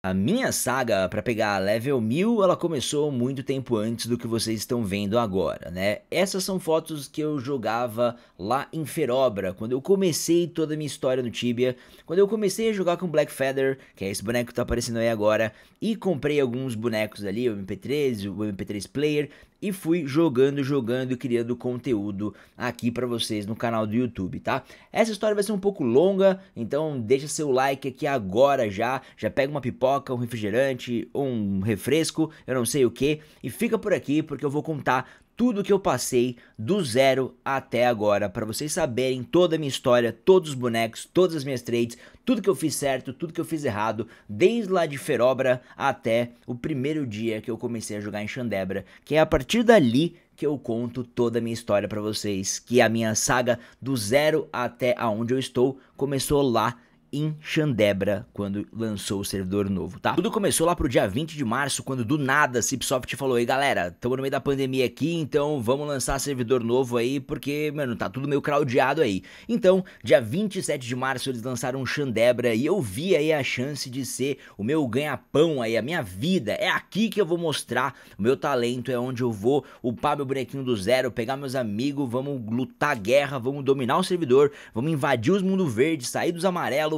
A minha saga para pegar a level 1000, ela começou muito tempo antes do que vocês estão vendo agora, né? Essas são fotos que eu jogava lá em Ferobra, quando eu comecei toda a minha história no Tibia, quando eu comecei a jogar com Black Feather, que é esse boneco que tá aparecendo aí agora, e comprei alguns bonecos ali, o MP3, o MP3 Player, e fui jogando, jogando e criando conteúdo aqui para vocês no canal do YouTube, tá? Essa história vai ser um pouco longa, então deixa seu like aqui agora já, já pega uma pipoca, um refrigerante, um refresco, eu não sei o que, e fica por aqui porque eu vou contar tudo que eu passei do zero até agora, para vocês saberem toda a minha história, todos os bonecos, todas as minhas trades, tudo que eu fiz certo, tudo que eu fiz errado, desde lá de Ferobra até o primeiro dia que eu comecei a jogar em Xandebra, que é a partir dali que eu conto toda a minha história para vocês, que a minha saga do zero até aonde eu estou começou lá em Xandebra quando lançou o servidor novo, tá? Tudo começou lá pro dia 20 de março, quando do nada a Cipsoft falou: "Ei, galera, estamos no meio da pandemia aqui, então vamos lançar servidor novo aí, porque, mano, tá tudo meio craudiado aí". Então, dia 27 de março eles lançaram Xandebra e eu vi aí a chance de ser o meu ganha-pão aí, a minha vida. É aqui que eu vou mostrar o meu talento, é onde eu vou upar meu bonequinho do zero, pegar meus amigos, vamos lutar guerra, vamos dominar o servidor, vamos invadir os mundo verde, sair dos amarelos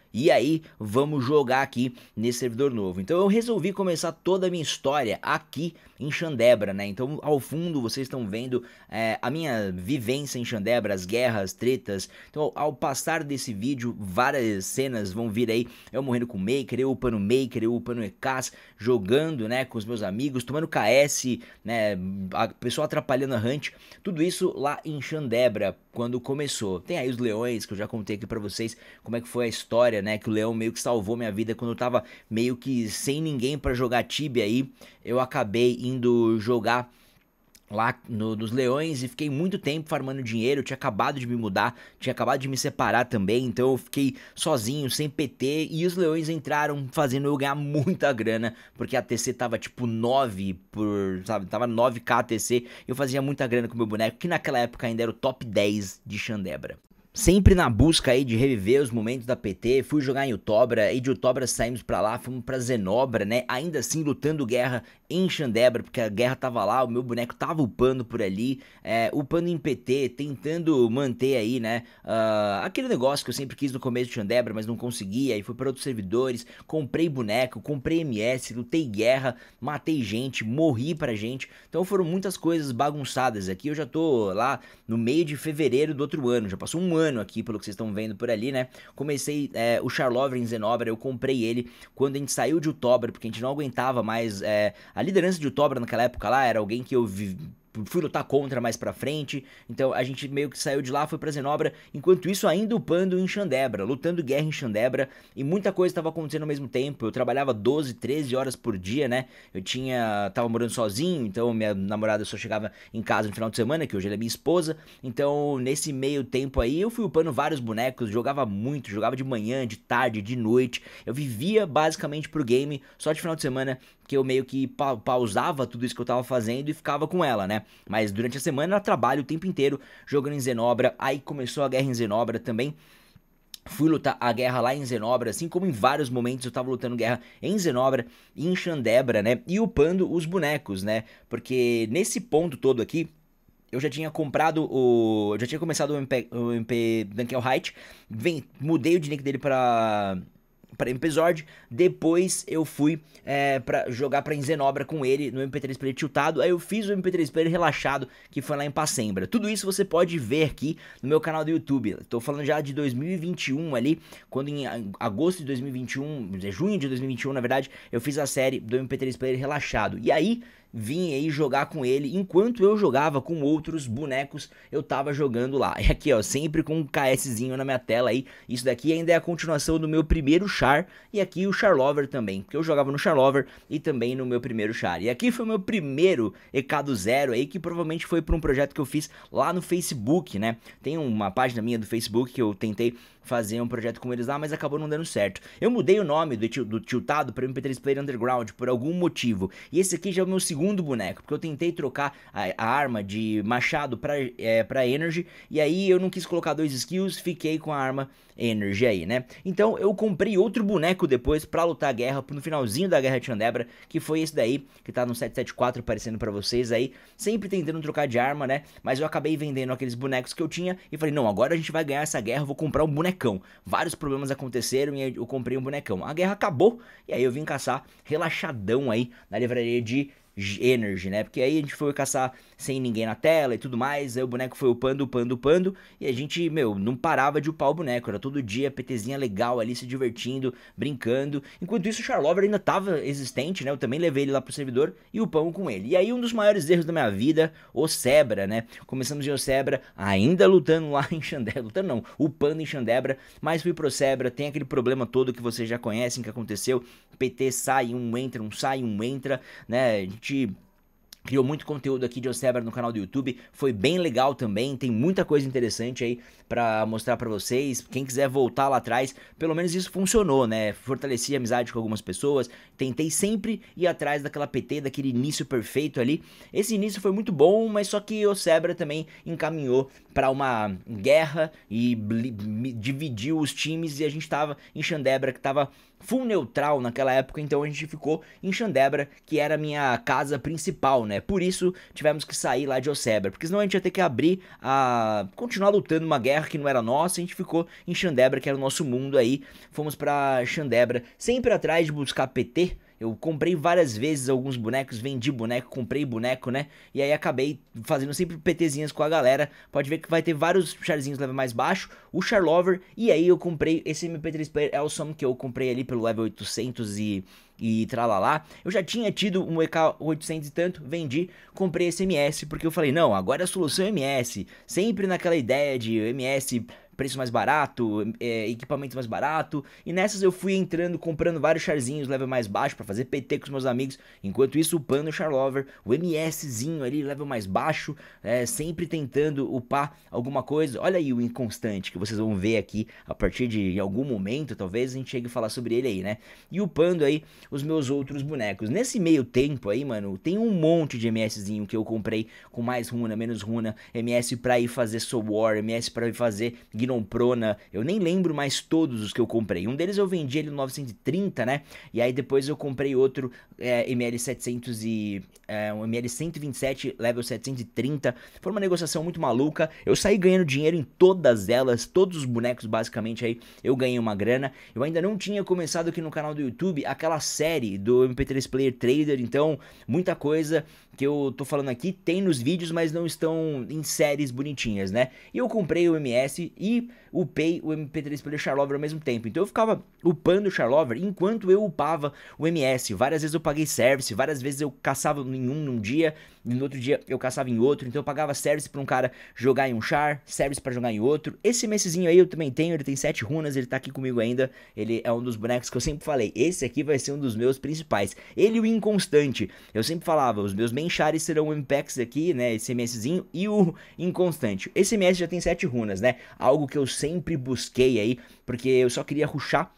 E aí vamos jogar aqui nesse servidor novo. Então eu resolvi começar toda a minha história aqui em Xandebra, né? Então ao fundo vocês estão vendo é, a minha vivência em Xandebra, as guerras, tretas. Então ao passar desse vídeo, várias cenas vão vir aí. Eu morrendo com o Maker, eu upando Maker, eu upando EKs, jogando, né? Com os meus amigos, tomando KS, né? A pessoa atrapalhando a Hunt. Tudo isso lá em Xandebra, quando começou. Tem aí os leões que eu já contei aqui pra vocês como é que foi a história né? Que o Leão meio que salvou minha vida quando eu tava meio que sem ninguém para jogar Tibia aí. Eu acabei indo jogar lá no, nos Leões e fiquei muito tempo farmando dinheiro, eu tinha acabado de me mudar, tinha acabado de me separar também, então eu fiquei sozinho, sem PT, e os Leões entraram fazendo eu ganhar muita grana, porque a TC tava tipo 9 por, sabe, tava 9k a TC, eu fazia muita grana com meu boneco, que naquela época ainda era o top 10 de Xandebra. Sempre na busca aí de reviver os momentos da PT, fui jogar em Utobra e de Utobra saímos para lá, fomos para Zenobra, né? Ainda assim lutando guerra em Xandebra, porque a guerra tava lá, o meu boneco tava upando por ali, é, upando em PT, tentando manter aí, né? Uh, aquele negócio que eu sempre quis no começo de Xandebra, mas não conseguia, aí fui para outros servidores, comprei boneco, comprei MS, lutei guerra, matei gente, morri pra gente. Então foram muitas coisas bagunçadas aqui. Eu já tô lá no meio de fevereiro do outro ano, já passou um ano ano aqui, pelo que vocês estão vendo por ali, né? Comecei é, o Charlover em Zenobra, eu comprei ele quando a gente saiu de Utobra, porque a gente não aguentava mais. É, a liderança de Utobra naquela época lá era alguém que eu vi, fui lutar contra mais pra frente. Então a gente meio que saiu de lá, foi pra Zenobra. Enquanto isso, ainda upando em Xandebra, lutando guerra em Xandebra. E muita coisa estava acontecendo ao mesmo tempo. Eu trabalhava 12, 13 horas por dia, né? Eu tinha. tava morando sozinho, então minha namorada só chegava em casa no final de semana, que hoje ela é minha esposa. Então, nesse meio tempo aí, eu fui upando vários bonecos, jogava muito, jogava de manhã, de tarde, de noite. Eu vivia basicamente pro game, só de final de semana que eu meio que pa pausava tudo isso que eu tava fazendo e ficava com ela, né? Mas durante a semana ela trabalha o tempo inteiro jogando em Zenobra. Aí começou a guerra em Zenobra também. Fui lutar a guerra lá em Zenobra, assim como em vários momentos eu tava lutando guerra em Zenobra e em Xandebra, né? E upando os bonecos, né? Porque nesse ponto todo aqui, eu já tinha comprado o. Eu já tinha começado o MP, o MP Vem, mudei o nick dele pra para MPZord. Depois eu fui é, para jogar para Zenobra com ele no MP3 Player tiltado. Aí eu fiz o MP3 Player relaxado, que foi lá em Passembra. Tudo isso você pode ver aqui no meu canal do YouTube. Estou falando já de 2021 ali, quando em agosto de 2021, junho de 2021 na verdade, eu fiz a série do MP3 Player relaxado. E aí vinha aí jogar com ele. Enquanto eu jogava com outros bonecos, eu tava jogando lá. E aqui, ó, sempre com um KSzinho na minha tela aí. Isso daqui ainda é a continuação do meu primeiro char. E aqui o Charlover também, porque eu jogava no Charlover e também no meu primeiro char. E aqui foi o meu primeiro EK zero aí, que provavelmente foi por um projeto que eu fiz lá no Facebook, né? Tem uma página minha do Facebook que eu tentei fazer um projeto com eles lá, mas acabou não dando certo. Eu mudei o nome do, do Tiltado para MP3 Player Underground por algum motivo. E esse aqui já é o meu segundo boneco, porque eu tentei trocar a, a arma de machado para é, Energy, e aí eu não quis colocar dois skills, fiquei com a arma Energy aí, né? Então eu comprei outro boneco depois para lutar a guerra, no finalzinho da Guerra de Chandebra, que foi esse daí, que tá no 774 aparecendo para vocês aí, sempre tentando trocar de arma, né? Mas eu acabei vendendo aqueles bonecos que eu tinha e falei, não, agora a gente vai ganhar essa guerra, vou comprar um boneco bonecão. Vários problemas aconteceram e eu comprei um bonecão. A guerra acabou e aí eu vim caçar relaxadão aí na livraria de Energy, né? Porque aí a gente foi caçar sem ninguém na tela e tudo mais, aí o boneco foi upando, upando, upando, e a gente, meu, não parava de upar o boneco, era todo dia PTzinha legal ali, se divertindo, brincando. Enquanto isso, o Charlover ainda tava existente, né? Eu também levei ele lá pro servidor e upamos com ele. E aí, um dos maiores erros da minha vida, o Sebra, né? Começamos em Osebra, ainda lutando lá em Xandebra, lutando não, upando em Xandebra, mas fui pro Sebra, tem aquele problema todo que vocês já conhecem, que aconteceu, PT sai, um entra, um sai, um entra, né? gente criou muito conteúdo aqui de Ocebra no canal do YouTube, foi bem legal também, tem muita coisa interessante aí para mostrar para vocês. Quem quiser voltar lá atrás, pelo menos isso funcionou, né? Fortaleci a amizade com algumas pessoas, tentei sempre ir atrás daquela PT, daquele início perfeito ali. Esse início foi muito bom, mas só que Ocebra também encaminhou para uma guerra e dividiu os times e a gente estava em Xandebra, que estava full neutral naquela época, então a gente ficou em Xandebra, que era a minha casa principal, né? Por isso tivemos que sair lá de Ocebra, porque senão a gente ia ter que abrir a continuar lutando uma guerra que não era nossa, a gente ficou em Xandebra, que era o nosso mundo aí. Fomos para Xandebra, sempre atrás de buscar PT, eu comprei várias vezes alguns bonecos, vendi boneco, comprei boneco, né? E aí acabei fazendo sempre PTzinhas com a galera. Pode ver que vai ter vários charzinhos level mais baixo, o Charlover, e aí eu comprei esse MP3 Player Elson que eu comprei ali pelo level 800 e e tralalá. Eu já tinha tido um EK 800 e tanto, vendi, comprei esse MS, porque eu falei, não, agora é a solução é MS. Sempre naquela ideia de MS preço mais barato, é, equipamento mais barato. E nessas eu fui entrando, comprando vários charzinhos, level mais baixo, para fazer PT com os meus amigos. Enquanto isso, upando o Charlover, o MSzinho ali, level mais baixo, é, sempre tentando upar alguma coisa. Olha aí o inconstante que vocês vão ver aqui a partir de algum momento, talvez a gente chegue a falar sobre ele aí, né? E upando aí os meus outros bonecos. Nesse meio tempo aí, mano, tem um monte de MSzinho que eu comprei com mais runa, menos runa, MS pra ir fazer Soul War, MS pra ir fazer Gnomprona, né? eu nem lembro mais todos os que eu comprei. Um deles eu vendi ele no 930, né? E aí depois eu comprei outro é, ML700 e... É, um ML127, level 730. Foi uma negociação muito maluca. Eu saí ganhando dinheiro em todas elas, todos os bonecos basicamente aí eu ganhei uma grana. Eu ainda não tinha começado aqui no canal do YouTube aquela série do MP3 Player Trader, então muita coisa que eu tô falando aqui tem nos vídeos, mas não estão em séries bonitinhas, né? E eu comprei o MS e upei o MP3 pelo Charlover ao mesmo tempo. Então eu ficava upando o Charlover enquanto eu upava o MS. Várias vezes eu paguei service, várias vezes eu caçava em um num dia, e no outro dia eu caçava em outro. Então eu pagava service pra um cara jogar em um char, service para jogar em outro. Esse MSzinho aí eu também tenho, ele tem 7 runas, ele tá aqui comigo ainda. Ele é um dos bonecos que eu sempre falei. Esse aqui vai ser um dos meus principais. Ele o inconstante. Eu sempre falava, os meus main chares serão o Impex aqui, né? Esse MSzinho e o inconstante. Esse MS já tem 7 runas, né? Algo algo que eu sempre busquei aí, porque eu só queria ruxar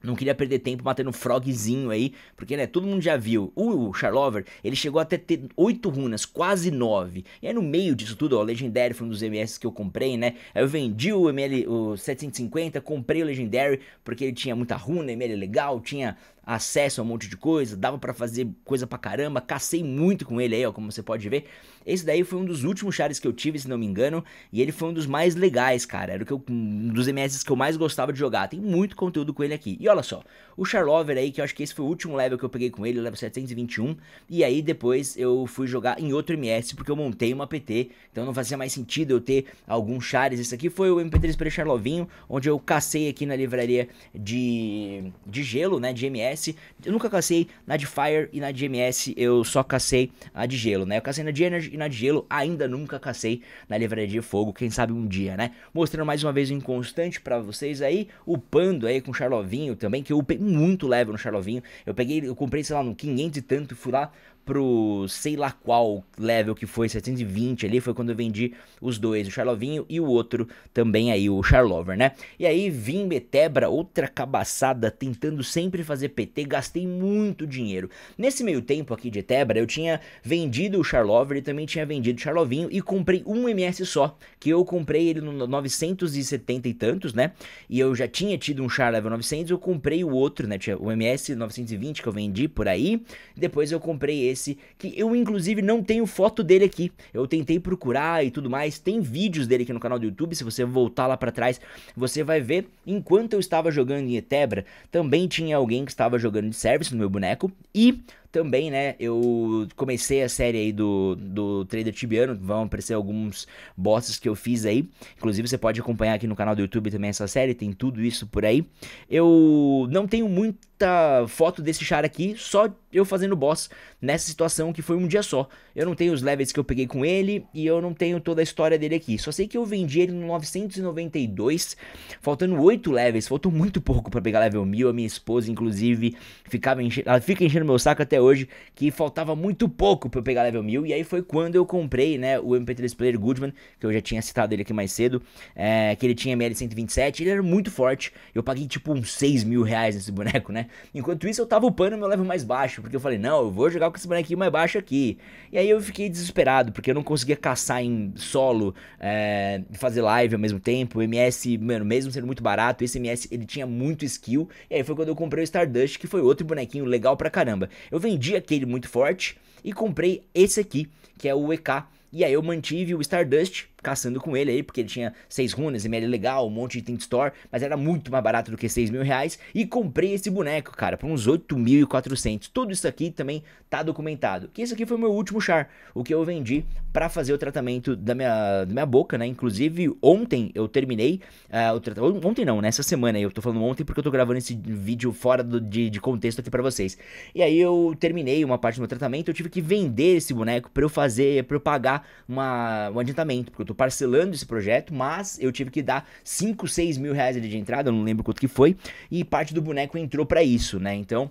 não queria perder tempo matando frogzinho aí, porque né, todo mundo já viu. O Charlover, ele chegou até ter 8 runas, quase 9. E aí no meio disso tudo, ó, o Legendary foi um dos MS que eu comprei, né? Aí eu vendi o ML o 750, comprei o Legendary, porque ele tinha muita runa, ML legal, tinha acesso a um monte de coisa, dava para fazer coisa pra caramba, cacei muito com ele aí, ó, como você pode ver. Esse daí foi um dos últimos chares que eu tive, se não me engano, e ele foi um dos mais legais, cara. Era o que eu, um dos MS que eu mais gostava de jogar. Tem muito conteúdo com ele aqui. E olha só, o Charlover aí, que eu acho que esse foi o último level que eu peguei com ele, level 721. E aí depois eu fui jogar em outro MS, porque eu montei uma PT. Então não fazia mais sentido eu ter alguns Chares. Esse aqui foi o MP3 para Charlovinho, onde eu cacei aqui na livraria de, de gelo, né? De MS. Eu nunca cacei na de Fire e na de MS, eu só cacei a de gelo, né? Eu cacei na de Energy e na de gelo, ainda nunca cacei na livraria de fogo, quem sabe um dia, né? Mostrando mais uma vez o inconstante para vocês aí, upando aí com Charlovinho também, que eu upei muito leve no Charlovinho. Eu peguei, eu comprei, sei lá, no 500 e tanto, fui lá, pro sei lá qual level que foi, 720 ali, foi quando eu vendi os dois, o Charlovinho e o outro também aí, o Charlover, né? E aí vim Betebra, outra cabaçada, tentando sempre fazer PT, gastei muito dinheiro. Nesse meio tempo aqui de Tebra, eu tinha vendido o Charlover e também tinha vendido o Charlovinho e comprei um MS só, que eu comprei ele no 970 e tantos, né? E eu já tinha tido um charlover 900, eu comprei o outro, né? Tinha o MS 920 que eu vendi por aí, depois eu comprei esse esse, que eu inclusive não tenho foto dele aqui. Eu tentei procurar e tudo mais, tem vídeos dele aqui no canal do YouTube, se você voltar lá para trás, você vai ver. Enquanto eu estava jogando em Etebra, também tinha alguém que estava jogando de service no meu boneco e também, né, eu comecei a série aí do, do Trader Tibiano, vão aparecer alguns bosses que eu fiz aí. Inclusive, você pode acompanhar aqui no canal do YouTube também essa série, tem tudo isso por aí. Eu não tenho muita foto desse char aqui, só eu fazendo boss nessa situação que foi um dia só. Eu não tenho os levels que eu peguei com ele e eu não tenho toda a história dele aqui. Só sei que eu vendi ele no 992, faltando 8 levels, faltou muito pouco para pegar level 1000. A minha esposa, inclusive, ficava enche... ela fica enchendo meu saco até até hoje que faltava muito pouco para eu pegar level 1000. E aí foi quando eu comprei, né, o MP3 Player Goodman, que eu já tinha citado ele aqui mais cedo, é, que ele tinha ML127, ele era muito forte. Eu paguei tipo uns 6 mil reais nesse boneco, né? Enquanto isso, eu tava upando meu level mais baixo, porque eu falei, não, eu vou jogar com esse bonequinho mais baixo aqui. E aí eu fiquei desesperado, porque eu não conseguia caçar em solo, é, fazer live ao mesmo tempo. O MS, mano, mesmo sendo muito barato, esse MS ele tinha muito skill. E aí foi quando eu comprei o Stardust, que foi outro bonequinho legal pra caramba. Eu vendi aquele muito forte e comprei esse aqui, que é o EK. E aí eu mantive o Stardust caçando com ele aí, porque ele tinha 6 runas, ML legal, um monte de Tint Store, mas era muito mais barato do que 6 mil reais. E comprei esse boneco, cara, por uns 8.400. Tudo isso aqui também tá documentado. Que isso aqui foi o meu último char, o que eu vendi para fazer o tratamento da minha, da minha boca, né? Inclusive, ontem eu terminei uh, o tratamento. Ontem não, nessa né? semana aí. Eu tô falando ontem porque eu tô gravando esse vídeo fora do, de, de contexto aqui para vocês. E aí eu terminei uma parte do meu tratamento, eu tive que vender esse boneco para eu fazer, pra eu pagar uma, um adiantamento, porque tô parcelando esse projeto, mas eu tive que dar 5, 6 mil reais ali de entrada, eu não lembro quanto que foi, e parte do boneco entrou para isso, né? Então,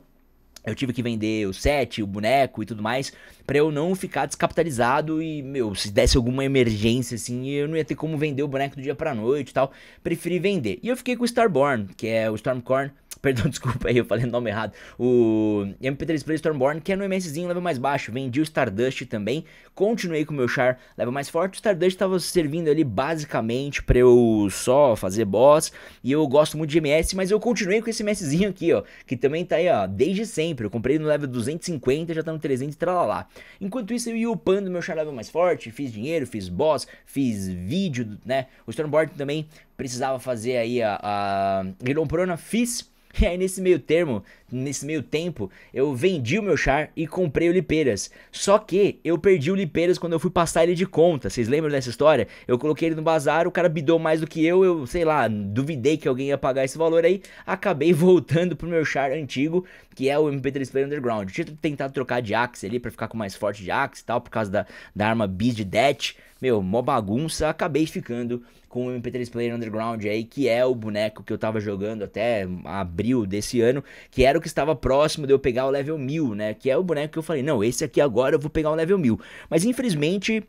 eu tive que vender o set, o boneco e tudo mais, para eu não ficar descapitalizado e, meu, se desse alguma emergência assim, eu não ia ter como vender o boneco do dia pra noite e tal. Preferi vender. E eu fiquei com o Starborn, que é o Stormcorn Perdão, desculpa aí, eu falei o nome errado. O MP3 Play Stormborn, que é no MSzinho, level mais baixo. Vendi o Stardust também. Continuei com o meu char, level mais forte. O Stardust estava servindo ali basicamente pra eu só fazer boss. E eu gosto muito de MS, mas eu continuei com esse MSzinho aqui, ó. Que também tá aí, ó, desde sempre. Eu comprei no level 250, já tá no 300 e tralalá. Enquanto isso, eu ia upando meu char level mais forte. Fiz dinheiro, fiz boss, fiz vídeo, né? O Stormborn também precisava fazer aí a... a... Ilomprona, fiz E aí nesse meio termo, nesse meio tempo, eu vendi o meu char e comprei o Lipeiras. Só que eu perdi o Lipeiras quando eu fui passar ele de conta. Vocês lembram dessa história? Eu coloquei ele no bazar, o cara bidou mais do que eu, eu sei lá, duvidei que alguém ia pagar esse valor aí, acabei voltando pro meu char antigo, que é o MP3 Player Underground. Eu tinha tentado trocar de Axe ali para ficar com mais forte de Axe e tal, por causa da, da arma Beast Death meu, mó bagunça, acabei ficando com o MP3 Player Underground aí, que é o boneco que eu tava jogando até abril desse ano, que era o que estava próximo de eu pegar o level 1000, né? Que é o boneco que eu falei, não, esse aqui agora eu vou pegar o level 1000. Mas infelizmente,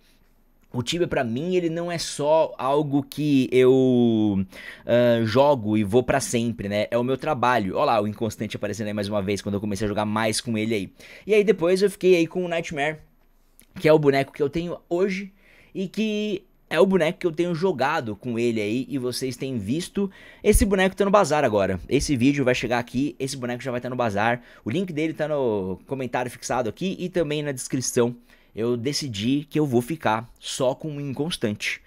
o Tibia para mim ele não é só algo que eu uh, jogo e vou para sempre, né? É o meu trabalho. Olha lá o Inconstante aparecendo aí mais uma vez quando eu comecei a jogar mais com ele aí. E aí depois eu fiquei aí com o Nightmare, que é o boneco que eu tenho hoje e que é o boneco que eu tenho jogado com ele aí e vocês têm visto. Esse boneco tá no bazar agora. Esse vídeo vai chegar aqui, esse boneco já vai estar tá no bazar. O link dele tá no comentário fixado aqui e também na descrição. Eu decidi que eu vou ficar só com o inconstante.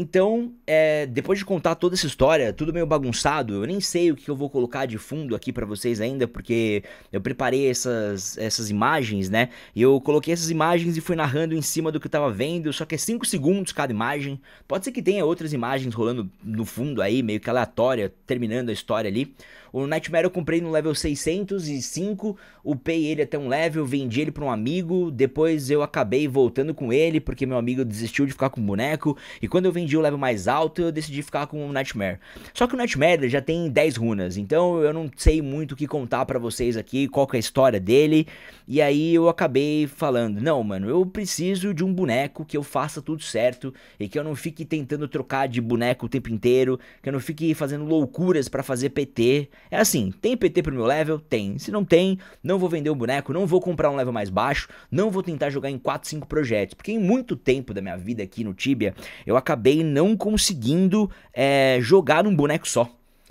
Então, é, depois de contar toda essa história, tudo meio bagunçado, eu nem sei o que eu vou colocar de fundo aqui para vocês ainda, porque eu preparei essas, essas imagens, né? E eu coloquei essas imagens e fui narrando em cima do que eu tava vendo, só que é 5 segundos cada imagem. Pode ser que tenha outras imagens rolando no fundo aí, meio que aleatória, terminando a história ali. O Nightmare eu comprei no level 605, upei ele até um level, vendi ele para um amigo, depois eu acabei voltando com ele porque meu amigo desistiu de ficar com o boneco, e quando eu vendi atingi o level mais alto, eu decidi ficar com o Nightmare. Só que o Nightmare já tem 10 runas, então eu não sei muito o que contar para vocês aqui, qual que é a história dele. E aí eu acabei falando, não, mano, eu preciso de um boneco que eu faça tudo certo e que eu não fique tentando trocar de boneco o tempo inteiro, que eu não fique fazendo loucuras para fazer PT. É assim, tem PT pro meu level? Tem. Se não tem, não vou vender o um boneco, não vou comprar um level mais baixo, não vou tentar jogar em 4, 5 projetos, porque em muito tempo da minha vida aqui no Tibia, eu acabei acabei não conseguindo é, jogar um boneco só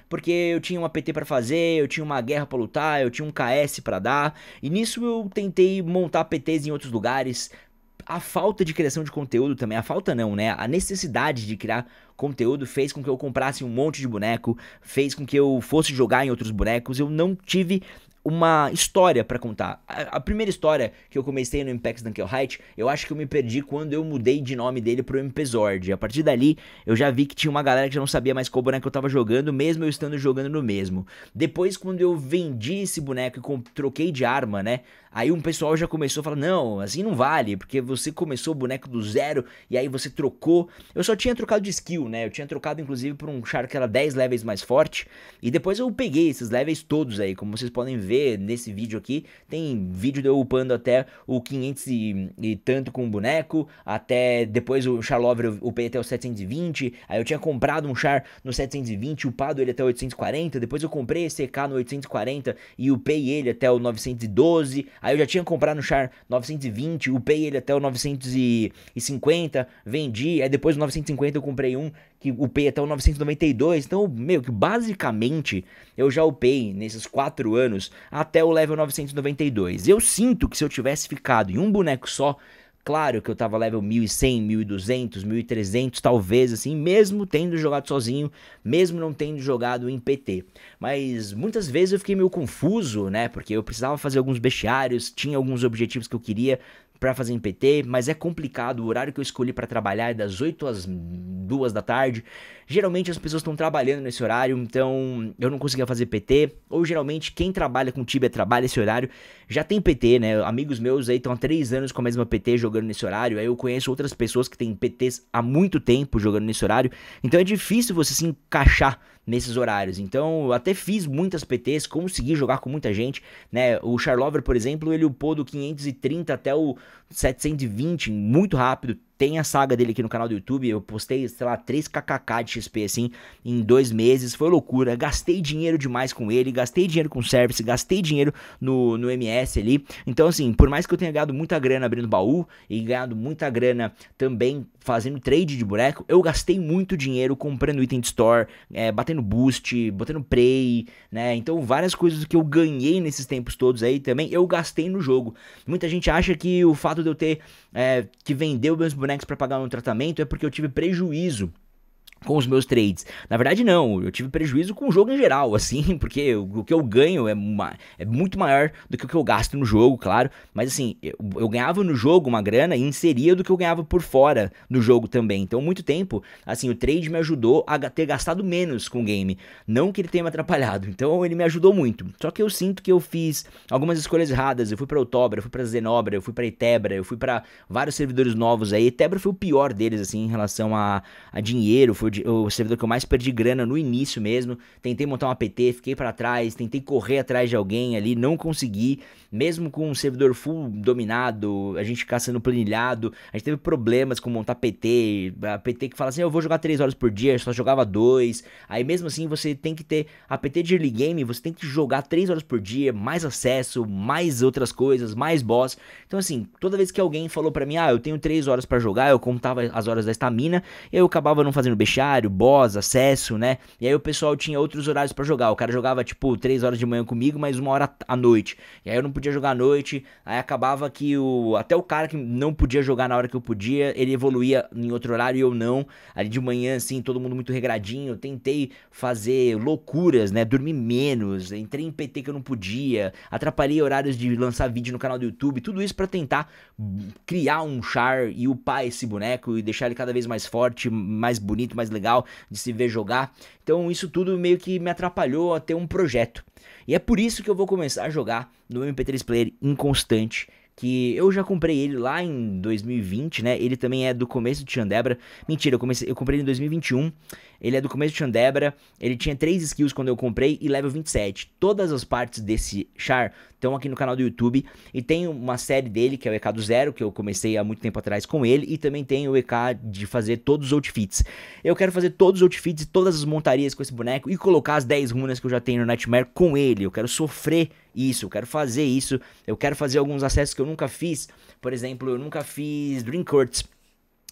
porque eu tinha uma PT para fazer, eu tinha uma guerra para lutar, eu tinha um KS para dar. E nisso eu tentei montar PTs em outros lugares. A falta de criação de conteúdo também, a falta não, né? A necessidade de criar conteúdo fez com que eu comprasse um monte de boneco, fez com que eu fosse jogar em outros bonecos. Eu não tive uma história para contar. A, a, primeira história que eu comecei no Impex Dunkel Height, eu acho que eu me perdi quando eu mudei de nome dele pro MPZord. A partir dali, eu já vi que tinha uma galera que já não sabia mais qual boneco eu tava jogando, mesmo eu estando jogando no mesmo. Depois, quando eu vendi esse boneco e troquei de arma, né? Aí um pessoal já começou a falar: não, assim não vale, porque você começou o boneco do zero e aí você trocou. Eu só tinha trocado de skill, né? Eu tinha trocado inclusive por um char que era 10 levels mais forte. E depois eu peguei esses levels todos aí, como vocês podem ver nesse vídeo aqui. Tem vídeo de eu upando até o 500 e, e tanto com o boneco, até depois o Charlover eu upei até o 720, aí eu tinha comprado um Char no 720, upado ele até o 840, depois eu comprei esse EK no 840 e upei ele até o 912, aí eu já tinha comprado um Char 920, upei ele até o 950, vendi, aí depois o 950 eu comprei um que upei até o 992. Então, meio que basicamente eu já upei nesses 4 anos até o level 992. Eu sinto que se eu tivesse ficado em um boneco só, claro que eu tava level 1100, 1200, 1300, talvez assim, mesmo tendo jogado sozinho, mesmo não tendo jogado em PT. Mas muitas vezes eu fiquei meio confuso, né? Porque eu precisava fazer alguns bestiários, tinha alguns objetivos que eu queria, para fazer em PT, mas é complicado. O horário que eu escolhi para trabalhar é das 8 às 2 da tarde. Geralmente as pessoas estão trabalhando nesse horário, então eu não conseguia fazer PT. Ou geralmente quem trabalha com Tibia trabalha esse horário. Já tem PT, né? Amigos meus aí estão há três anos com a mesma PT jogando nesse horário. Aí eu conheço outras pessoas que têm PTs há muito tempo jogando nesse horário. Então é difícil você se encaixar nesses horários. Então, eu até fiz muitas PTs, consegui jogar com muita gente, né? O Charlover, por exemplo, ele upou do 530 até o 720 muito rápido. Tem a saga dele aqui no canal do YouTube. Eu postei, sei lá, 3kkk de XP assim em dois meses. Foi loucura. Gastei dinheiro demais com ele. Gastei dinheiro com o service. Gastei dinheiro no, no MS ali. Então, assim, por mais que eu tenha ganhado muita grana abrindo baú e ganhado muita grana também fazendo trade de boneco, eu gastei muito dinheiro comprando item de store, é, batendo boost, botando prey, né? Então, várias coisas que eu ganhei nesses tempos todos aí também, eu gastei no jogo. Muita gente acha que o fato de eu ter é, que vender meus bonecos para pagar um tratamento é porque eu tive prejuízo com os meus trades. Na verdade, não, eu tive prejuízo com o jogo em geral, assim, porque o que eu ganho é, uma, é muito maior do que o que eu gasto no jogo, claro. Mas assim, eu, eu, ganhava no jogo uma grana e inseria do que eu ganhava por fora do jogo também. Então, muito tempo, assim, o trade me ajudou a ter gastado menos com o game. Não que ele tenha me atrapalhado, então ele me ajudou muito. Só que eu sinto que eu fiz algumas escolhas erradas. Eu fui pra Otobra, eu fui pra Zenobra, eu fui pra Etebra, eu fui para vários servidores novos aí. Etebra foi o pior deles, assim, em relação a, a dinheiro, foi o servidor que eu mais perdi grana no início mesmo. Tentei montar um apt, fiquei para trás, tentei correr atrás de alguém ali, não consegui. Mesmo com um servidor full dominado, a gente caçando planilhado, a gente teve problemas com montar PT, apt que fala assim, eu vou jogar 3 horas por dia, só jogava 2. Aí mesmo assim você tem que ter apt de early game, você tem que jogar 3 horas por dia, mais acesso, mais outras coisas, mais boss. Então assim, toda vez que alguém falou para mim, ah, eu tenho 3 horas para jogar, eu contava as horas da estamina, eu acabava não fazendo besteira vestiário, boss, acesso, né? E aí o pessoal tinha outros horários para jogar. O cara jogava tipo 3 horas de manhã comigo, mas uma hora à noite. E aí eu não podia jogar à noite. Aí acabava que o até o cara que não podia jogar na hora que eu podia, ele evoluía em outro horário e eu não. Ali de manhã assim, todo mundo muito regradinho. Eu tentei fazer loucuras, né? Dormir menos, entrei em PT que eu não podia, atrapalhei horários de lançar vídeo no canal do YouTube, tudo isso para tentar criar um char e upar esse boneco e deixar ele cada vez mais forte, mais bonito, mais mais legal de se ver jogar. Então isso tudo meio que me atrapalhou a ter um projeto. E é por isso que eu vou começar a jogar no MP3 Player inconstante que eu já comprei ele lá em 2020, né? Ele também é do começo de Chandebra. Mentira, eu, comecei, eu comprei ele em 2021. Ele é do começo de Chandebra. Ele tinha 3 skills quando eu comprei e level 27. Todas as partes desse char estão aqui no canal do YouTube. E tem uma série dele, que é o EK do Zero, que eu comecei há muito tempo atrás com ele. E também tem o EK de fazer todos os outfits. Eu quero fazer todos os outfits e todas as montarias com esse boneco e colocar as 10 runas que eu já tenho no Nightmare com ele. Eu quero sofrer isso, eu quero fazer isso. Eu quero fazer alguns acessos que eu nunca fiz. Por exemplo, eu nunca fiz Dream Courts.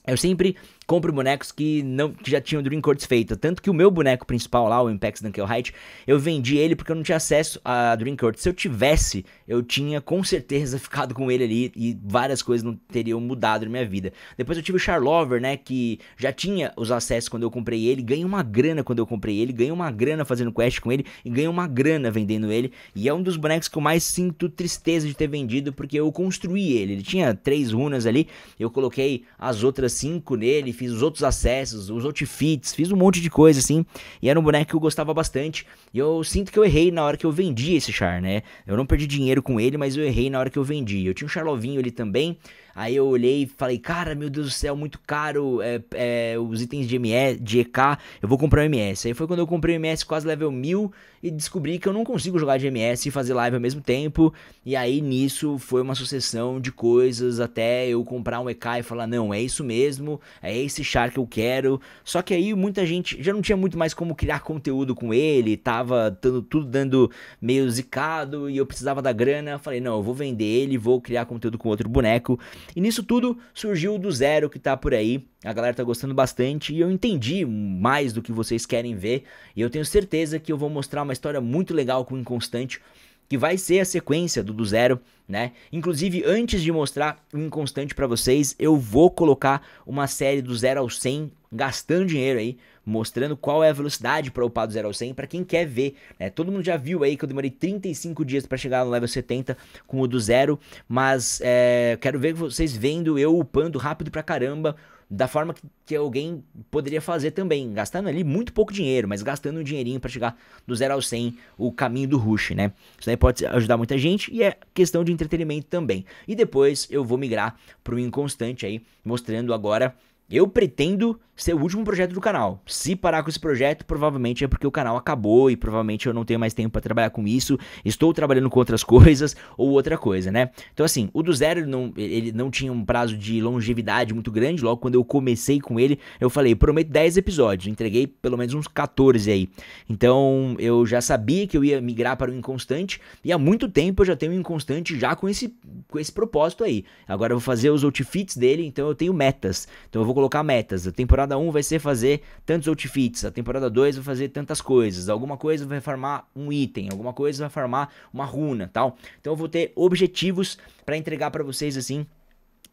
Eu sempre compro bonecos que não que já tinham Dream Courts feito. Tanto que o meu boneco principal lá, o Impex Dunkel Height, eu vendi ele porque eu não tinha acesso a Dream Courts Se eu tivesse, eu tinha com certeza ficado com ele ali e várias coisas não teriam mudado na minha vida. Depois eu tive o Charlover, né, que já tinha os acessos quando eu comprei ele, ganhei uma grana quando eu comprei ele, ganhei uma grana fazendo quest com ele e ganhei uma grana vendendo ele. E é um dos bonecos que eu mais sinto tristeza de ter vendido porque eu construí ele. Ele tinha três runas ali, eu coloquei as outras cinco nele, fiz os outros acessos, os outfits, fiz um monte de coisa assim. E era um boneco que eu gostava bastante. E eu sinto que eu errei na hora que eu vendi esse char, né? Eu não perdi dinheiro com ele, mas eu errei na hora que eu vendi. Eu tinha um charlovinho ali também. Aí eu olhei e falei, cara, meu Deus do céu, muito caro é, é, os itens de, MS, de EK, eu vou comprar o MS. Aí foi quando eu comprei o MS quase level 1000 e descobri que eu não consigo jogar de MS e fazer live ao mesmo tempo. E aí nisso foi uma sucessão de coisas até eu comprar um EK e falar, não, é isso mesmo, é esse char que eu quero. Só que aí muita gente já não tinha muito mais como criar conteúdo com ele, tava tudo dando meio zicado e eu precisava da grana. Falei, não, eu vou vender ele, vou criar conteúdo com outro boneco. E nisso tudo surgiu o do zero que tá por aí. A galera tá gostando bastante e eu entendi mais do que vocês querem ver. E eu tenho certeza que eu vou mostrar uma história muito legal com o Inconstante que vai ser a sequência do do zero, né? Inclusive, antes de mostrar o inconstante para vocês, eu vou colocar uma série do zero ao 100 gastando dinheiro aí, mostrando qual é a velocidade para upar do 0 ao 100 para quem quer ver, né? Todo mundo já viu aí que eu demorei 35 dias para chegar no level 70 com o do zero, mas é, quero ver vocês vendo eu upando rápido pra caramba da forma que, que, alguém poderia fazer também, gastando ali muito pouco dinheiro, mas gastando um dinheirinho para chegar do zero ao 100, o caminho do rush, né? Isso aí pode ajudar muita gente e é questão de entretenimento também. E depois eu vou migrar para inconstante aí, mostrando agora, eu pretendo ser o último projeto do canal. Se parar com esse projeto, provavelmente é porque o canal acabou e provavelmente eu não tenho mais tempo para trabalhar com isso, estou trabalhando com outras coisas ou outra coisa, né? Então assim, o do zero ele não, ele não tinha um prazo de longevidade muito grande, logo quando eu comecei com ele, eu falei, prometo 10 episódios, entreguei pelo menos uns 14 aí. Então eu já sabia que eu ia migrar para o inconstante e há muito tempo eu já tenho o inconstante já com esse, com esse propósito aí. Agora eu vou fazer os outfits dele, então eu tenho metas. Então eu vou colocar metas, a temporada temporada 1 vai ser fazer tantos outfits, a temporada 2 vai fazer tantas coisas, alguma coisa vai farmar um item, alguma coisa vai farmar uma runa, tal. Então eu vou ter objetivos para entregar para vocês assim.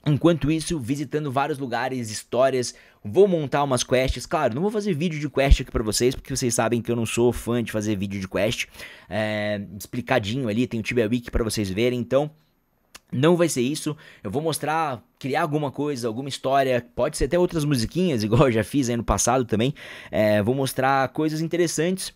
Enquanto isso, visitando vários lugares, histórias, vou montar umas quests. Claro, não vou fazer vídeo de quest aqui pra vocês, porque vocês sabem que eu não sou fã de fazer vídeo de quest. É, explicadinho ali, tem o Tibia Week pra vocês verem. Então, não vai ser isso. Eu vou mostrar, criar alguma coisa, alguma história. Pode ser até outras musiquinhas, igual eu já fiz aí no passado também. É, vou mostrar coisas interessantes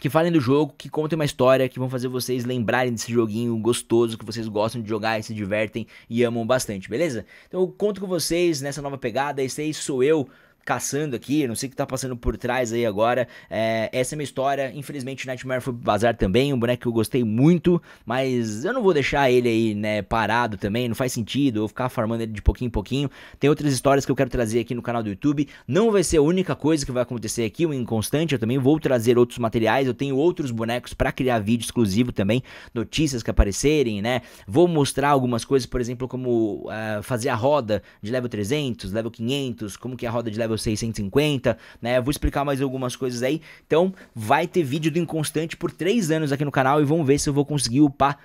que falem do jogo, que contem uma história, que vão fazer vocês lembrarem desse joguinho gostoso que vocês gostam de jogar e se divertem e amam bastante, beleza? Então eu conto com vocês nessa nova pegada. Esse aí sou eu, caçando aqui, não sei o que tá passando por trás aí agora. É, essa é minha história. Infelizmente, Nightmare foi bazar também, um boneco que eu gostei muito, mas eu não vou deixar ele aí, né, parado também, não faz sentido, eu vou ficar farmando ele de pouquinho em pouquinho. Tem outras histórias que eu quero trazer aqui no canal do YouTube. Não vai ser a única coisa que vai acontecer aqui, o Inconstante, eu também vou trazer outros materiais, eu tenho outros bonecos para criar vídeo exclusivo também, notícias que aparecerem, né? Vou mostrar algumas coisas, por exemplo, como uh, fazer a roda de level 300, level 500, como que é a roda de level 650, né? Eu vou explicar mais algumas coisas aí. Então, vai ter vídeo do Inconstante por 3 anos aqui no canal e vamos ver se eu vou conseguir upar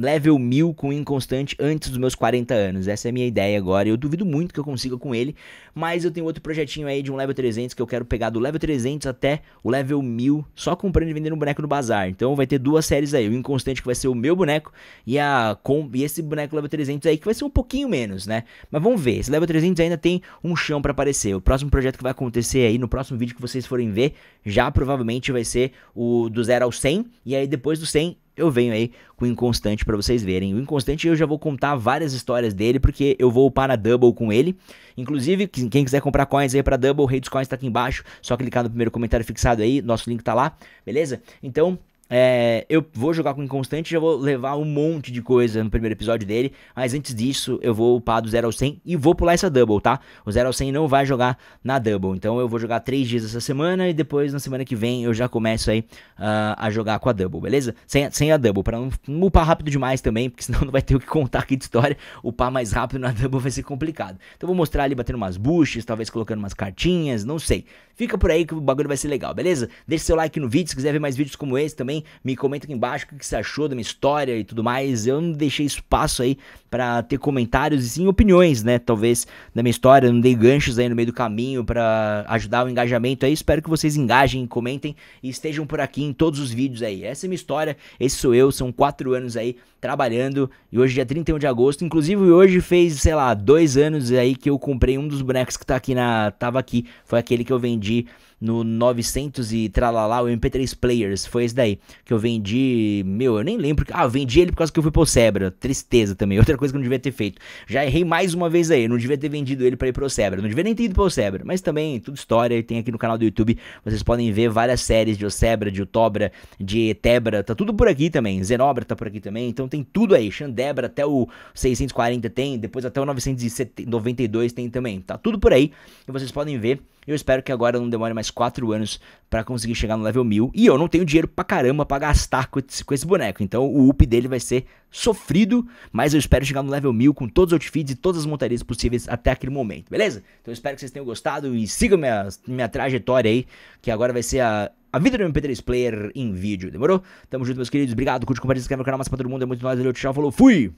level 1000 com inconstante antes dos meus 40 anos. Essa é a minha ideia agora. Eu duvido muito que eu consiga com ele, mas eu tenho outro projetinho aí de um level 300 que eu quero pegar do level 300 até o level 1000, só comprando e vendendo um boneco no bazar. Então vai ter duas séries aí, o inconstante que vai ser o meu boneco e a com e esse boneco level 300 aí que vai ser um pouquinho menos, né? Mas vamos ver. Esse level 300 ainda tem um chão para aparecer. O próximo projeto que vai acontecer aí no próximo vídeo que vocês forem ver, já provavelmente vai ser o do 0 ao 100 e aí depois do 100 eu venho aí com o Inconstante para vocês verem. O Inconstante eu já vou contar várias histórias dele, porque eu vou upar na Double com ele. Inclusive, quem quiser comprar coins aí para Double, o rei dos coins tá aqui embaixo. Só clicar no primeiro comentário fixado aí, nosso link tá lá, beleza? Então, é, eu vou jogar com Inconstante, já vou levar um monte de coisa no primeiro episódio dele, mas antes disso eu vou upar do 0 ao 100 e vou pular essa double, tá? O 0 ao 100 não vai jogar na double, então eu vou jogar 3 dias essa semana e depois na semana que vem eu já começo aí uh, a jogar com a double, beleza? Sem, sem a double, pra não, não upar rápido demais também, porque senão não vai ter o que contar aqui de história, upar mais rápido na double vai ser complicado. Então eu vou mostrar ali batendo umas buchas, talvez colocando umas cartinhas, não sei. Fica por aí que o bagulho vai ser legal, beleza? Deixe seu like no vídeo, se quiser ver mais vídeos como esse também, me comenta aqui embaixo o que você achou da minha história e tudo mais. Eu não deixei espaço aí para ter comentários e sim opiniões, né? Talvez da minha história, eu não dei ganchos aí no meio do caminho para ajudar o engajamento aí. Espero que vocês engajem, comentem e estejam por aqui em todos os vídeos aí. Essa é minha história, esse sou eu, são quatro anos aí trabalhando. E hoje, dia 31 de agosto, inclusive hoje fez, sei lá, dois anos aí que eu comprei um dos bonecos que tá aqui na. Tava aqui, foi aquele que eu vendi no 900 e tralalá, o MP3 Players, foi esse daí, que eu vendi, meu, eu nem lembro, ah, eu vendi ele por causa que eu fui pro Sebra, tristeza também, outra coisa que eu não devia ter feito, já errei mais uma vez aí, eu não devia ter vendido ele para ir pro Sebra, não devia nem ter ido pro Sebra, mas também, tudo história, tem aqui no canal do YouTube, vocês podem ver várias séries de Ocebra, de Utobra, de Etebra, tá tudo por aqui também, Zenobra tá por aqui também, então tem tudo aí, Xandebra até o 640 tem, depois até o 992 tem também, tá tudo por aí, e vocês podem ver eu espero que agora não demore mais 4 anos para conseguir chegar no level 1000. E eu não tenho dinheiro pra caramba pra gastar com esse, com esse boneco. Então o up dele vai ser sofrido, mas eu espero chegar no level 1000 com todos os outfits e todas as montarias possíveis até aquele momento, beleza? Então eu espero que vocês tenham gostado e sigam minha, minha trajetória aí, que agora vai ser a, a vida do MP3 Player em vídeo, demorou? Tamo junto, meus queridos, obrigado, curte, compartilha, inscreve no canal, mas pra todo mundo é muito nóis, valeu, tchau, falou, fui!